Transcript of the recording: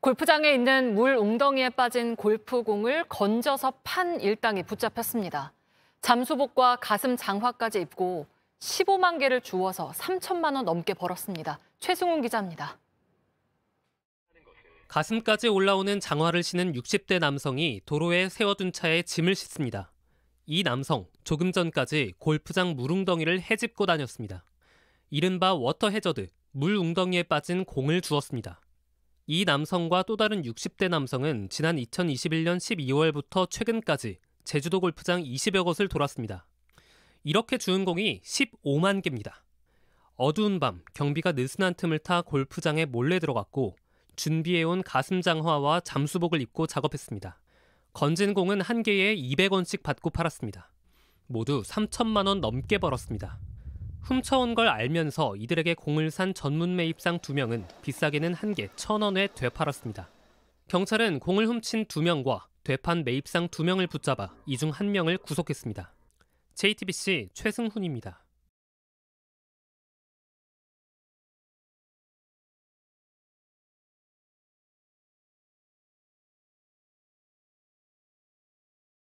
골프장에 있는 물 웅덩이에 빠진 골프공을 건져서 판 일당이 붙잡혔습니다. 잠수복과 가슴 장화까지 입고 15만 개를 주워서 3천만 원 넘게 벌었습니다. 최승훈 기자입니다. 가슴까지 올라오는 장화를 신은 60대 남성이 도로에 세워둔 차에 짐을 싣습니다. 이 남성 조금 전까지 골프장 물웅덩이를 헤집고 다녔습니다. 이른바 워터 해저드, 물 웅덩이에 빠진 공을 주었습니다. 이 남성과 또 다른 60대 남성은 지난 2021년 12월부터 최근까지 제주도 골프장 20여 곳을 돌았습니다. 이렇게 주운 공이 15만 개입니다. 어두운 밤 경비가 느슨한 틈을 타 골프장에 몰래 들어갔고 준비해온 가슴장화와 잠수복을 입고 작업했습니다. 건진 공은 한 개에 200원씩 받고 팔았습니다. 모두 3천만 원 넘게 벌었습니다. 훔쳐온 걸 알면서 이들에게 공을 산 전문 매입상 두명은 비싸게는 한 개 천원에 되팔았습니다. 경찰은 공을 훔친 2명과 되판 매입상 2명을 붙잡아 이중 1명을 구속했습니다. JTBC 최승훈입니다.